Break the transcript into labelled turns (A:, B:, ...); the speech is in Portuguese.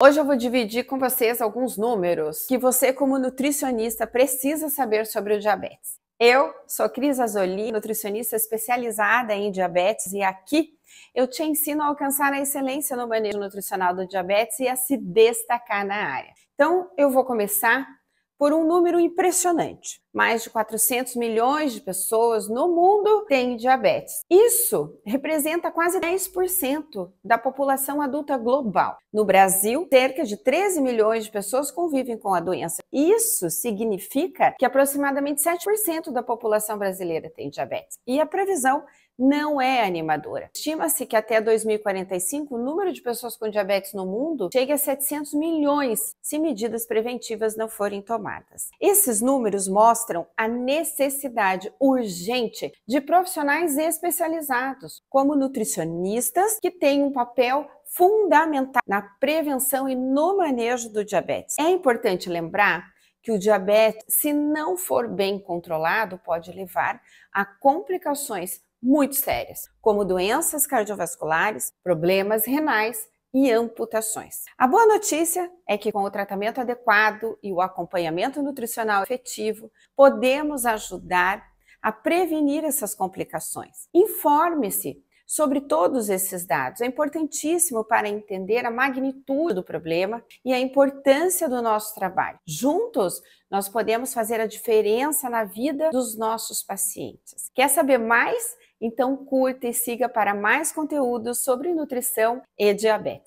A: Hoje eu vou dividir com vocês alguns números que você, como nutricionista, precisa saber sobre o diabetes. Eu sou Cris Azoli, nutricionista especializada em diabetes, e aqui eu te ensino a alcançar a excelência no manejo nutricional do diabetes e a se destacar na área. Então, eu vou começar por um número impressionante mais de 400 milhões de pessoas no mundo têm diabetes. Isso representa quase 10% da população adulta global. No Brasil, cerca de 13 milhões de pessoas convivem com a doença. Isso significa que aproximadamente 7% da população brasileira tem diabetes. E a previsão não é animadora. Estima-se que até 2045 o número de pessoas com diabetes no mundo chegue a 700 milhões se medidas preventivas não forem tomadas. Esses números mostram mostram a necessidade urgente de profissionais especializados, como nutricionistas, que têm um papel fundamental na prevenção e no manejo do diabetes. É importante lembrar que o diabetes, se não for bem controlado, pode levar a complicações muito sérias, como doenças cardiovasculares, problemas renais e amputações. A boa notícia é que, com o tratamento adequado e o acompanhamento nutricional efetivo, podemos ajudar a prevenir essas complicações. Informe-se sobre todos esses dados. É importantíssimo para entender a magnitude do problema e a importância do nosso trabalho. Juntos, nós podemos fazer a diferença na vida dos nossos pacientes. Quer saber mais? Então, curta e siga para mais conteúdos sobre nutrição e diabetes.